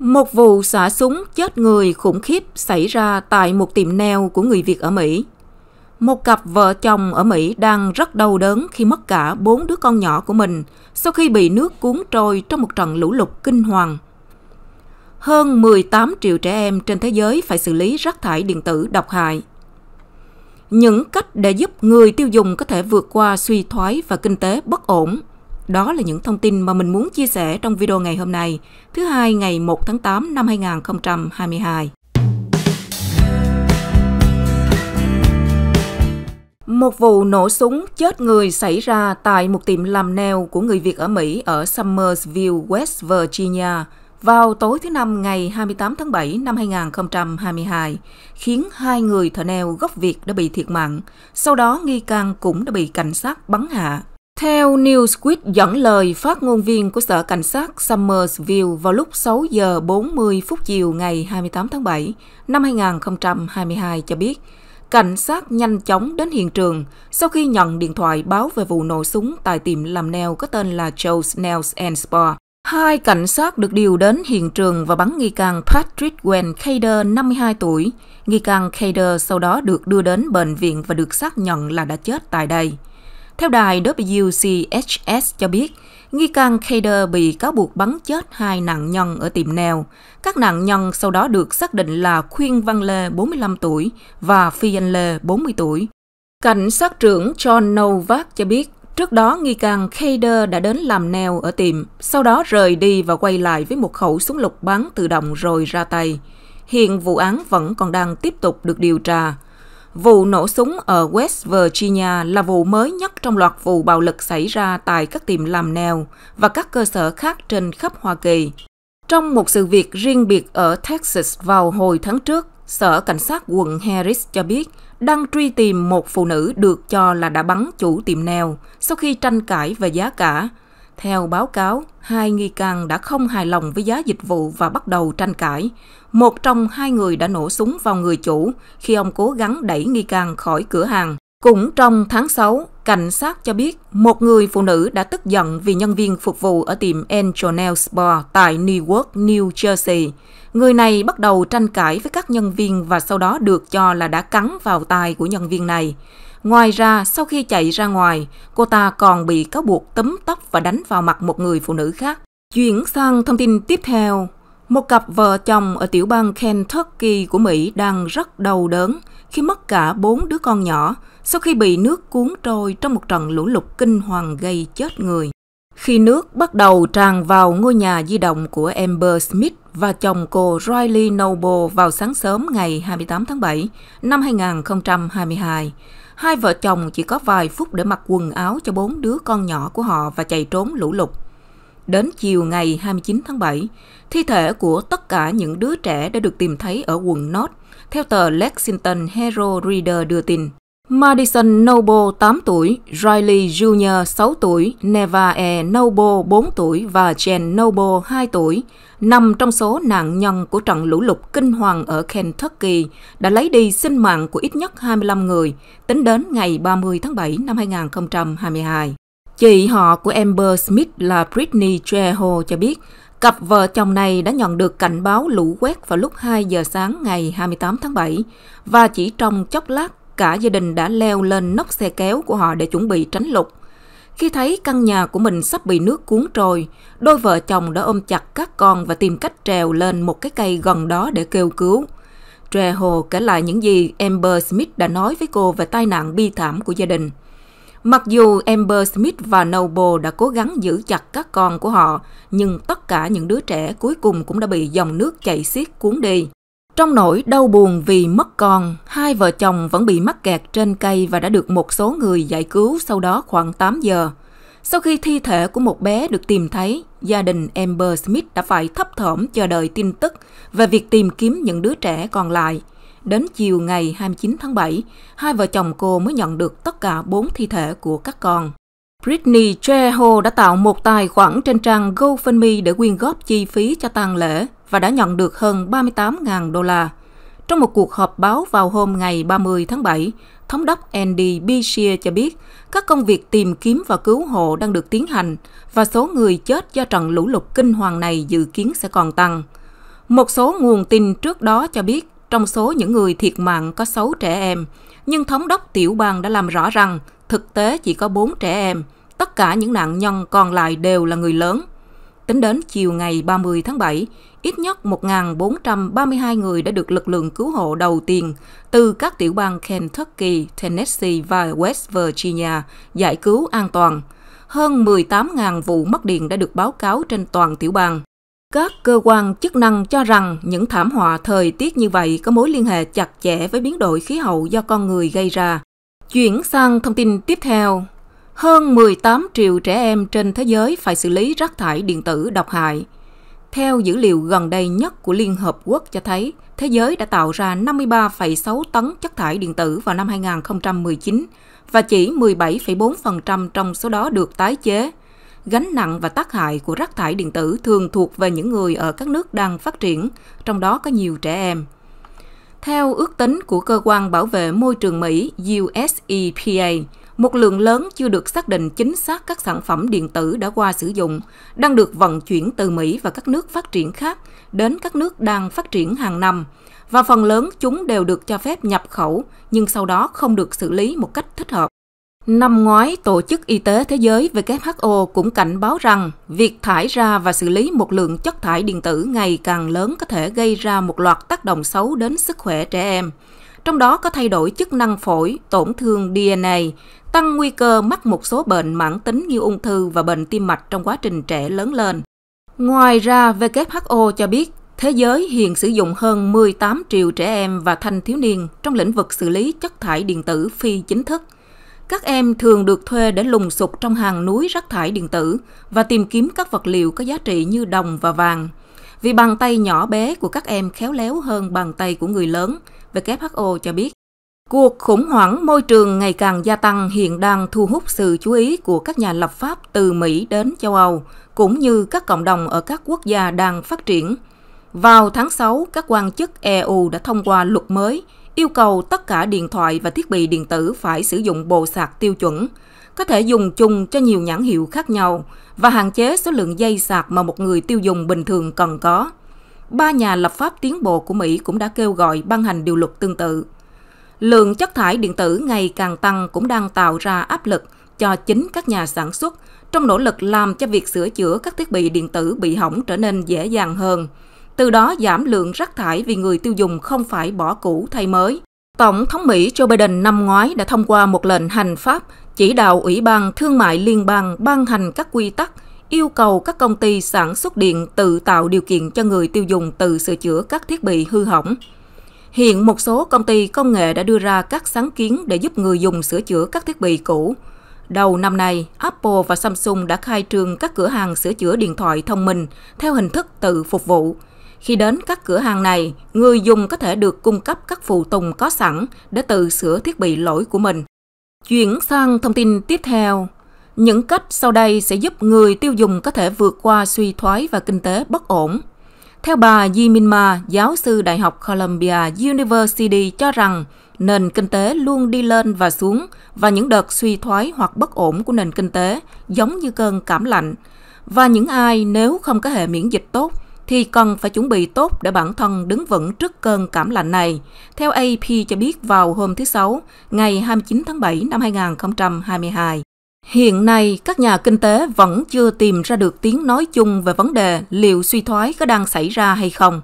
Một vụ xả súng chết người khủng khiếp xảy ra tại một tiệm neo của người Việt ở Mỹ. Một cặp vợ chồng ở Mỹ đang rất đau đớn khi mất cả bốn đứa con nhỏ của mình sau khi bị nước cuốn trôi trong một trận lũ lụt kinh hoàng. Hơn 18 triệu trẻ em trên thế giới phải xử lý rác thải điện tử độc hại. Những cách để giúp người tiêu dùng có thể vượt qua suy thoái và kinh tế bất ổn đó là những thông tin mà mình muốn chia sẻ trong video ngày hôm nay, thứ hai ngày 1 tháng 8 năm 2022. Một vụ nổ súng chết người xảy ra tại một tiệm làm nail của người Việt ở Mỹ ở Summersville, West Virginia vào tối thứ Năm ngày 28 tháng 7 năm 2022, khiến hai người thợ nail gốc Việt đã bị thiệt mạng. Sau đó, nghi can cũng đã bị cảnh sát bắn hạ. Theo Newsweek dẫn lời phát ngôn viên của Sở Cảnh sát Summersville vào lúc 6 giờ 40 phút chiều ngày 28 tháng 7 năm 2022 cho biết, cảnh sát nhanh chóng đến hiện trường sau khi nhận điện thoại báo về vụ nổ súng tại tiệm làm nail có tên là Joe's Nails and Spa. Hai cảnh sát được điều đến hiện trường và bắn nghi can Patrick Wayne Kader, 52 tuổi. Nghi can Kader sau đó được đưa đến bệnh viện và được xác nhận là đã chết tại đây. Theo đài WCHS cho biết, nghi can Kader bị cáo buộc bắn chết hai nạn nhân ở tiệm neo. Các nạn nhân sau đó được xác định là Khuyên Văn Lê, 45 tuổi, và Phi Anh Lê, 40 tuổi. Cảnh sát trưởng John Novak cho biết, trước đó nghi can Kader đã đến làm neo ở tiệm, sau đó rời đi và quay lại với một khẩu súng lục bắn tự động rồi ra tay. Hiện vụ án vẫn còn đang tiếp tục được điều tra. Vụ nổ súng ở West Virginia là vụ mới nhất trong loạt vụ bạo lực xảy ra tại các tiệm làm nèo và các cơ sở khác trên khắp Hoa Kỳ. Trong một sự việc riêng biệt ở Texas vào hồi tháng trước, Sở Cảnh sát quận Harris cho biết đang truy tìm một phụ nữ được cho là đã bắn chủ tiệm nèo sau khi tranh cãi về giá cả. Theo báo cáo, hai nghi can đã không hài lòng với giá dịch vụ và bắt đầu tranh cãi. Một trong hai người đã nổ súng vào người chủ khi ông cố gắng đẩy nghi can khỏi cửa hàng. Cũng trong tháng 6, cảnh sát cho biết một người phụ nữ đã tức giận vì nhân viên phục vụ ở tiệm Angel's Bar tại Newark, New Jersey. Người này bắt đầu tranh cãi với các nhân viên và sau đó được cho là đã cắn vào tai của nhân viên này. Ngoài ra, sau khi chạy ra ngoài, cô ta còn bị cáo buộc tấm tóc và đánh vào mặt một người phụ nữ khác. Chuyển sang thông tin tiếp theo, một cặp vợ chồng ở tiểu bang Kentucky của Mỹ đang rất đau đớn khi mất cả bốn đứa con nhỏ sau khi bị nước cuốn trôi trong một trận lũ lụt kinh hoàng gây chết người. Khi nước bắt đầu tràn vào ngôi nhà di động của Amber Smith và chồng cô Riley Noble vào sáng sớm ngày 28 tháng 7 năm 2022, Hai vợ chồng chỉ có vài phút để mặc quần áo cho bốn đứa con nhỏ của họ và chạy trốn lũ lụt. Đến chiều ngày 29 tháng 7, thi thể của tất cả những đứa trẻ đã được tìm thấy ở quận North, theo tờ Lexington Herald Reader đưa tin. Madison Noble 8 tuổi, Riley Jr. 6 tuổi, Neva E. Noble 4 tuổi và Jen Noble 2 tuổi, nằm trong số nạn nhân của trận lũ lụt kinh hoàng ở Kentucky, đã lấy đi sinh mạng của ít nhất 25 người tính đến ngày 30 tháng 7 năm 2022. Chị họ của Amber Smith là Britney Trejo cho biết, Cặp vợ chồng này đã nhận được cảnh báo lũ quét vào lúc 2 giờ sáng ngày 28 tháng 7 và chỉ trong chốc lát cả gia đình đã leo lên nóc xe kéo của họ để chuẩn bị tránh lục. Khi thấy căn nhà của mình sắp bị nước cuốn trôi, đôi vợ chồng đã ôm chặt các con và tìm cách trèo lên một cái cây gần đó để kêu cứu. Tre Hồ kể lại những gì Amber Smith đã nói với cô về tai nạn bi thảm của gia đình. Mặc dù Amber Smith và Noble đã cố gắng giữ chặt các con của họ, nhưng tất cả những đứa trẻ cuối cùng cũng đã bị dòng nước chảy xiết cuốn đi. Trong nỗi đau buồn vì mất con, hai vợ chồng vẫn bị mắc kẹt trên cây và đã được một số người giải cứu sau đó khoảng 8 giờ. Sau khi thi thể của một bé được tìm thấy, gia đình Amber Smith đã phải thấp thỏm chờ đợi tin tức về việc tìm kiếm những đứa trẻ còn lại. Đến chiều ngày 29 tháng 7, hai vợ chồng cô mới nhận được tất cả bốn thi thể của các con. Britney Trejo đã tạo một tài khoản trên trang GoFundMe để quyên góp chi phí cho tang lễ và đã nhận được hơn 38.000 đô la. Trong một cuộc họp báo vào hôm ngày 30 tháng 7, Thống đốc Andy Beshear cho biết các công việc tìm kiếm và cứu hộ đang được tiến hành và số người chết do trận lũ lụt kinh hoàng này dự kiến sẽ còn tăng. Một số nguồn tin trước đó cho biết trong số những người thiệt mạng có 6 trẻ em, nhưng thống đốc tiểu bang đã làm rõ rằng thực tế chỉ có 4 trẻ em, tất cả những nạn nhân còn lại đều là người lớn. Tính đến chiều ngày 30 tháng 7, ít nhất 1.432 người đã được lực lượng cứu hộ đầu tiên từ các tiểu bang Kentucky, Tennessee và West Virginia giải cứu an toàn. Hơn 18.000 vụ mất điện đã được báo cáo trên toàn tiểu bang. Các cơ quan chức năng cho rằng những thảm họa thời tiết như vậy có mối liên hệ chặt chẽ với biến đổi khí hậu do con người gây ra. Chuyển sang thông tin tiếp theo. Hơn 18 triệu trẻ em trên thế giới phải xử lý rác thải điện tử độc hại. Theo dữ liệu gần đây nhất của Liên Hợp Quốc cho thấy, thế giới đã tạo ra 53,6 tấn chất thải điện tử vào năm 2019 và chỉ 17,4% trong số đó được tái chế. Gánh nặng và tác hại của rác thải điện tử thường thuộc về những người ở các nước đang phát triển, trong đó có nhiều trẻ em. Theo ước tính của Cơ quan Bảo vệ Môi trường Mỹ USEPA, một lượng lớn chưa được xác định chính xác các sản phẩm điện tử đã qua sử dụng, đang được vận chuyển từ Mỹ và các nước phát triển khác đến các nước đang phát triển hàng năm, và phần lớn chúng đều được cho phép nhập khẩu, nhưng sau đó không được xử lý một cách thích hợp. Năm ngoái, Tổ chức Y tế Thế giới WHO cũng cảnh báo rằng việc thải ra và xử lý một lượng chất thải điện tử ngày càng lớn có thể gây ra một loạt tác động xấu đến sức khỏe trẻ em. Trong đó có thay đổi chức năng phổi, tổn thương DNA, tăng nguy cơ mắc một số bệnh mãn tính như ung thư và bệnh tim mạch trong quá trình trẻ lớn lên. Ngoài ra, WHO cho biết Thế giới hiện sử dụng hơn 18 triệu trẻ em và thanh thiếu niên trong lĩnh vực xử lý chất thải điện tử phi chính thức – các em thường được thuê để lùng sục trong hàng núi rác thải điện tử và tìm kiếm các vật liệu có giá trị như đồng và vàng. Vì bàn tay nhỏ bé của các em khéo léo hơn bàn tay của người lớn, WHO cho biết. Cuộc khủng hoảng môi trường ngày càng gia tăng hiện đang thu hút sự chú ý của các nhà lập pháp từ Mỹ đến châu Âu, cũng như các cộng đồng ở các quốc gia đang phát triển. Vào tháng 6, các quan chức EU đã thông qua luật mới yêu cầu tất cả điện thoại và thiết bị điện tử phải sử dụng bộ sạc tiêu chuẩn, có thể dùng chung cho nhiều nhãn hiệu khác nhau và hạn chế số lượng dây sạc mà một người tiêu dùng bình thường cần có. Ba nhà lập pháp tiến bộ của Mỹ cũng đã kêu gọi ban hành điều luật tương tự. Lượng chất thải điện tử ngày càng tăng cũng đang tạo ra áp lực cho chính các nhà sản xuất trong nỗ lực làm cho việc sửa chữa các thiết bị điện tử bị hỏng trở nên dễ dàng hơn – từ đó giảm lượng rác thải vì người tiêu dùng không phải bỏ cũ thay mới. Tổng thống Mỹ Joe Biden năm ngoái đã thông qua một lệnh hành pháp chỉ đạo Ủy ban Thương mại Liên bang ban hành các quy tắc yêu cầu các công ty sản xuất điện tự tạo điều kiện cho người tiêu dùng tự sửa chữa các thiết bị hư hỏng. Hiện một số công ty công nghệ đã đưa ra các sáng kiến để giúp người dùng sửa chữa các thiết bị cũ. Đầu năm nay, Apple và Samsung đã khai trương các cửa hàng sửa chữa điện thoại thông minh theo hình thức tự phục vụ – khi đến các cửa hàng này, người dùng có thể được cung cấp các phụ tùng có sẵn để tự sửa thiết bị lỗi của mình. Chuyển sang thông tin tiếp theo. Những cách sau đây sẽ giúp người tiêu dùng có thể vượt qua suy thoái và kinh tế bất ổn. Theo bà Yimin Ma, giáo sư Đại học Columbia University cho rằng nền kinh tế luôn đi lên và xuống và những đợt suy thoái hoặc bất ổn của nền kinh tế giống như cơn cảm lạnh. Và những ai nếu không có hệ miễn dịch tốt thì cần phải chuẩn bị tốt để bản thân đứng vững trước cơn cảm lạnh này. Theo AP cho biết vào hôm thứ Sáu, ngày 29 tháng 7 năm 2022. Hiện nay, các nhà kinh tế vẫn chưa tìm ra được tiếng nói chung về vấn đề liệu suy thoái có đang xảy ra hay không.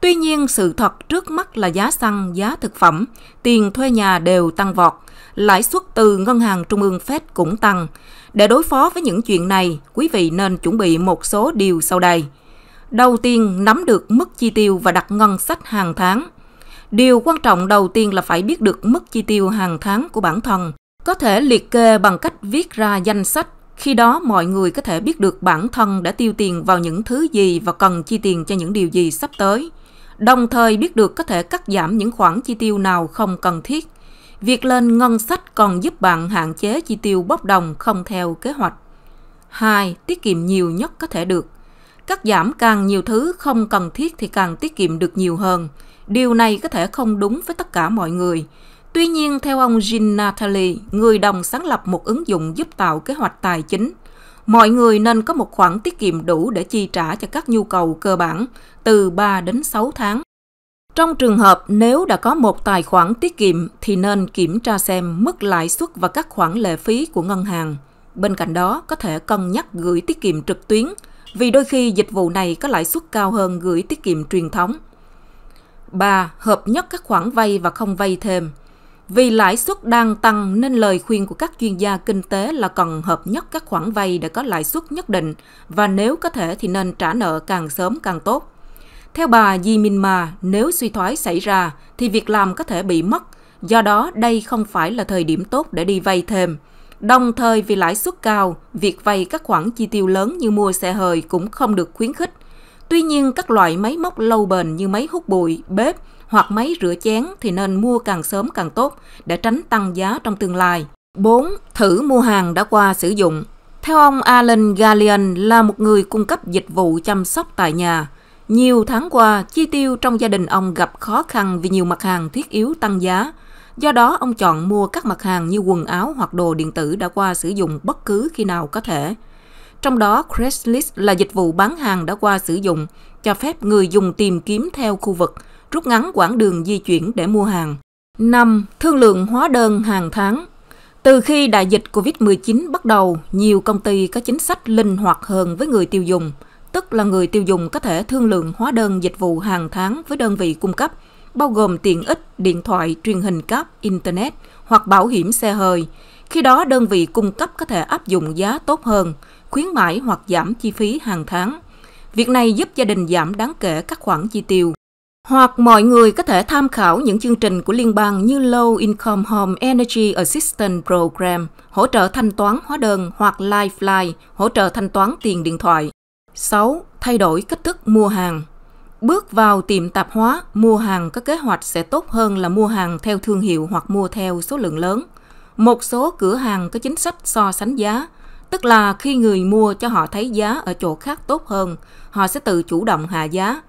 Tuy nhiên, sự thật trước mắt là giá xăng, giá thực phẩm, tiền thuê nhà đều tăng vọt, lãi suất từ ngân hàng trung ương Fed cũng tăng. Để đối phó với những chuyện này, quý vị nên chuẩn bị một số điều sau đây đầu tiên nắm được mức chi tiêu và đặt ngân sách hàng tháng. Điều quan trọng đầu tiên là phải biết được mức chi tiêu hàng tháng của bản thân. Có thể liệt kê bằng cách viết ra danh sách, khi đó mọi người có thể biết được bản thân đã tiêu tiền vào những thứ gì và cần chi tiền cho những điều gì sắp tới. Đồng thời biết được có thể cắt giảm những khoản chi tiêu nào không cần thiết. Việc lên ngân sách còn giúp bạn hạn chế chi tiêu bốc đồng không theo kế hoạch. 2. Tiết kiệm nhiều nhất có thể được. Cắt giảm càng nhiều thứ không cần thiết thì càng tiết kiệm được nhiều hơn. Điều này có thể không đúng với tất cả mọi người. Tuy nhiên, theo ông Jean Nathalie, người đồng sáng lập một ứng dụng giúp tạo kế hoạch tài chính, mọi người nên có một khoản tiết kiệm đủ để chi trả cho các nhu cầu cơ bản từ 3 đến 6 tháng. Trong trường hợp nếu đã có một tài khoản tiết kiệm thì nên kiểm tra xem mức lãi suất và các khoản lệ phí của ngân hàng. Bên cạnh đó, có thể cân nhắc gửi tiết kiệm trực tuyến – vì đôi khi dịch vụ này có lãi suất cao hơn gửi tiết kiệm truyền thống. 3. Hợp nhất các khoản vay và không vay thêm. Vì lãi suất đang tăng nên lời khuyên của các chuyên gia kinh tế là cần hợp nhất các khoản vay để có lãi suất nhất định và nếu có thể thì nên trả nợ càng sớm càng tốt. Theo bà Di Minh Ma, nếu suy thoái xảy ra thì việc làm có thể bị mất, do đó đây không phải là thời điểm tốt để đi vay thêm – Đồng thời vì lãi suất cao, việc vay các khoản chi tiêu lớn như mua xe hơi cũng không được khuyến khích. Tuy nhiên, các loại máy móc lâu bền như máy hút bụi, bếp hoặc máy rửa chén thì nên mua càng sớm càng tốt để tránh tăng giá trong tương lai. 4. Thử mua hàng đã qua sử dụng Theo ông Alan Galian là một người cung cấp dịch vụ chăm sóc tại nhà. Nhiều tháng qua, chi tiêu trong gia đình ông gặp khó khăn vì nhiều mặt hàng thiết yếu tăng giá – Do đó, ông chọn mua các mặt hàng như quần áo hoặc đồ điện tử đã qua sử dụng bất cứ khi nào có thể. Trong đó, Craigslist là dịch vụ bán hàng đã qua sử dụng, cho phép người dùng tìm kiếm theo khu vực, rút ngắn quãng đường di chuyển để mua hàng. 5. Thương lượng hóa đơn hàng tháng từ khi đại dịch COVID-19 bắt đầu, nhiều công ty có chính sách linh hoạt hơn với người tiêu dùng, tức là người tiêu dùng có thể thương lượng hóa đơn dịch vụ hàng tháng với đơn vị cung cấp bao gồm tiện ích, điện thoại, truyền hình cáp, Internet hoặc bảo hiểm xe hơi. Khi đó, đơn vị cung cấp có thể áp dụng giá tốt hơn, khuyến mãi hoặc giảm chi phí hàng tháng. Việc này giúp gia đình giảm đáng kể các khoản chi tiêu. Hoặc mọi người có thể tham khảo những chương trình của liên bang như Low Income Home Energy Assistance Program, hỗ trợ thanh toán hóa đơn hoặc Lifeline, hỗ trợ thanh toán tiền điện thoại. 6. Thay đổi cách thức mua hàng Bước vào tiệm tạp hóa, mua hàng có kế hoạch sẽ tốt hơn là mua hàng theo thương hiệu hoặc mua theo số lượng lớn. Một số cửa hàng có chính sách so sánh giá, tức là khi người mua cho họ thấy giá ở chỗ khác tốt hơn, họ sẽ tự chủ động hạ giá.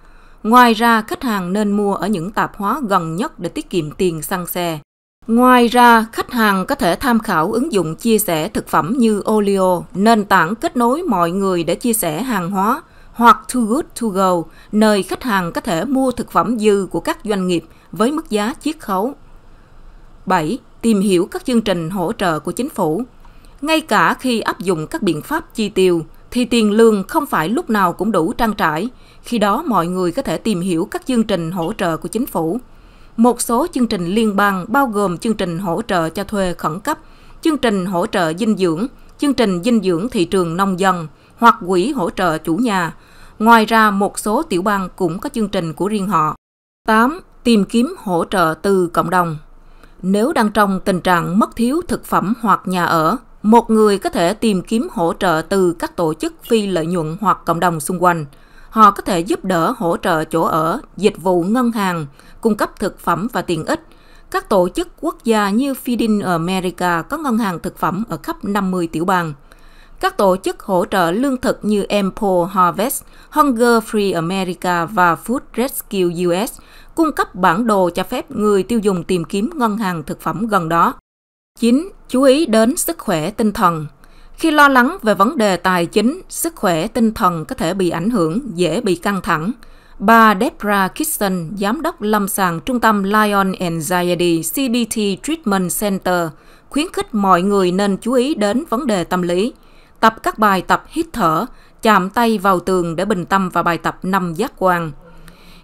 Ngoài ra, khách hàng nên mua ở những tạp hóa gần nhất để tiết kiệm tiền xăng xe. Ngoài ra, khách hàng có thể tham khảo ứng dụng chia sẻ thực phẩm như Olio, nền tảng kết nối mọi người để chia sẻ hàng hóa, hoặc Too Good To Go, nơi khách hàng có thể mua thực phẩm dư của các doanh nghiệp với mức giá chiết khấu. 7. Tìm hiểu các chương trình hỗ trợ của chính phủ. Ngay cả khi áp dụng các biện pháp chi tiêu, thì tiền lương không phải lúc nào cũng đủ trang trải. Khi đó mọi người có thể tìm hiểu các chương trình hỗ trợ của chính phủ. Một số chương trình liên bang bao gồm chương trình hỗ trợ cho thuê khẩn cấp, chương trình hỗ trợ dinh dưỡng, chương trình dinh dưỡng thị trường nông dân – hoặc quỹ hỗ trợ chủ nhà. Ngoài ra, một số tiểu bang cũng có chương trình của riêng họ. 8. Tìm kiếm hỗ trợ từ cộng đồng. Nếu đang trong tình trạng mất thiếu thực phẩm hoặc nhà ở, một người có thể tìm kiếm hỗ trợ từ các tổ chức phi lợi nhuận hoặc cộng đồng xung quanh. Họ có thể giúp đỡ hỗ trợ chỗ ở, dịch vụ ngân hàng, cung cấp thực phẩm và tiện ích. Các tổ chức quốc gia như Feeding America có ngân hàng thực phẩm ở khắp 50 tiểu bang các tổ chức hỗ trợ lương thực như Empo Harvest, Hunger Free America và Food Rescue US cung cấp bản đồ cho phép người tiêu dùng tìm kiếm ngân hàng thực phẩm gần đó. 9. Chú ý đến sức khỏe tinh thần Khi lo lắng về vấn đề tài chính, sức khỏe tinh thần có thể bị ảnh hưởng, dễ bị căng thẳng. Bà Debra Kitson, giám đốc lâm sàng trung tâm Lion Anxiety CBT Treatment Center, khuyến khích mọi người nên chú ý đến vấn đề tâm lý – tập các bài tập hít thở, chạm tay vào tường để bình tâm và bài tập năm giác quan.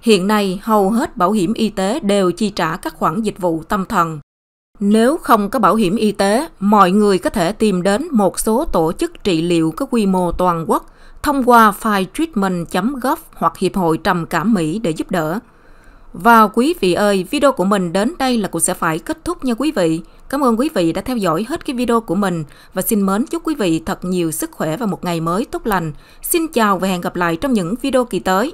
Hiện nay, hầu hết bảo hiểm y tế đều chi trả các khoản dịch vụ tâm thần. Nếu không có bảo hiểm y tế, mọi người có thể tìm đến một số tổ chức trị liệu có quy mô toàn quốc thông qua filetreatment.gov hoặc Hiệp hội Trầm Cảm Mỹ để giúp đỡ. Và quý vị ơi, video của mình đến đây là cũng sẽ phải kết thúc nha quý vị. Cảm ơn quý vị đã theo dõi hết cái video của mình và xin mến chúc quý vị thật nhiều sức khỏe và một ngày mới tốt lành. Xin chào và hẹn gặp lại trong những video kỳ tới.